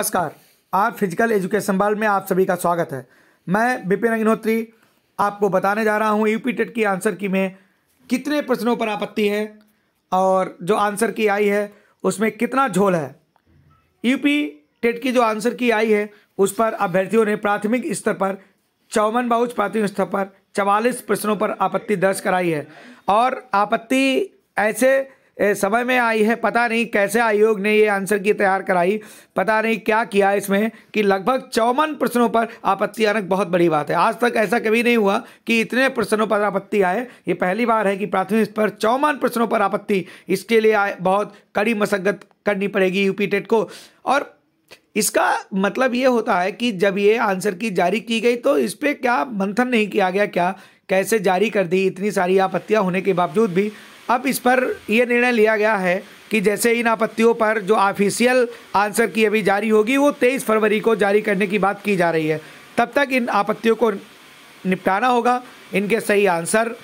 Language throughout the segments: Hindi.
नमस्कार आज फिजिकल एजुकेशन बाल में आप सभी का स्वागत है मैं बिपिन अग्निहोत्री आपको बताने जा रहा हूँ यूपी टेट की आंसर की में कितने प्रश्नों पर आपत्ति है और जो आंसर की आई है उसमें कितना झोल है यूपी टेट की जो आंसर की आई है उस पर अभ्यर्थियों ने प्राथमिक स्तर पर चौवन बाउच प्राथमिक स्तर पर चवालीस प्रश्नों पर आपत्ति दर्ज कराई है और आपत्ति ऐसे समय में आई है पता नहीं कैसे आयोग ने ये आंसर की तैयार कराई पता नहीं क्या किया इसमें कि लगभग चौवन प्रश्नों पर आपत्ति आना बहुत बड़ी बात है आज तक ऐसा कभी नहीं हुआ कि इतने प्रश्नों पर आपत्ति आए ये पहली बार है कि प्राथमिक पर चौवन प्रश्नों पर आपत्ति इसके लिए आए बहुत कड़ी मशक्क़त करनी पड़ेगी यूपी टेट को और इसका मतलब ये होता है कि जब ये आंसर की जारी की गई तो इस पर क्या मंथन नहीं किया गया क्या कैसे जारी कर दी इतनी सारी आपत्तियाँ होने के बावजूद भी अब इस पर यह निर्णय लिया गया है कि जैसे इन आपत्तियों पर जो ऑफिशियल आंसर की अभी जारी होगी वो तेईस फरवरी को जारी करने की बात की जा रही है तब तक इन आपत्तियों को निपटाना होगा इनके सही आंसर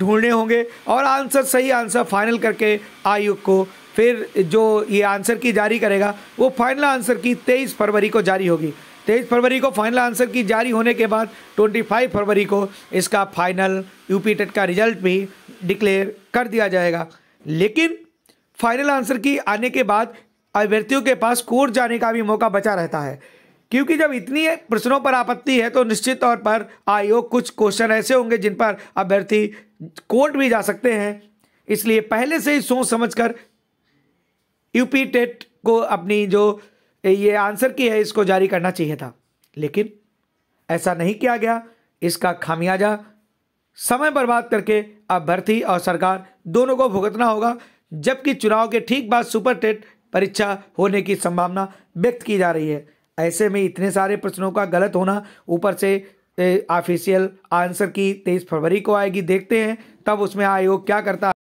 ढूंढने होंगे और आंसर सही आंसर फाइनल करके आयोग को फिर जो ये आंसर की जारी करेगा वो फाइनल आंसर की तेईस फरवरी को जारी होगी तेईस फरवरी को फाइनल आंसर की जारी होने के बाद 25 फरवरी को इसका फाइनल यूपी टेट का रिजल्ट भी डिक्लेयर कर दिया जाएगा लेकिन फाइनल आंसर की आने के बाद अभ्यर्थियों के पास कोर्ट जाने का भी मौका बचा रहता है क्योंकि जब इतनी प्रश्नों पर आपत्ति है तो निश्चित तौर पर आयोग कुछ क्वेश्चन ऐसे होंगे जिन पर अभ्यर्थी कोर्ट भी जा सकते हैं इसलिए पहले से ही सोच समझकर यूपी टेट को अपनी जो ये आंसर की है इसको जारी करना चाहिए था लेकिन ऐसा नहीं किया गया इसका खामियाजा समय बर्बाद करके अभ्यर्थी और सरकार दोनों को भुगतना होगा जबकि चुनाव के ठीक बाद सुपर टेट परीक्षा होने की संभावना व्यक्त की जा रही है ऐसे में इतने सारे प्रश्नों का गलत होना ऊपर से ऑफिशियल आंसर की तेईस फरवरी को आएगी देखते हैं तब उसमें आयोग क्या करता है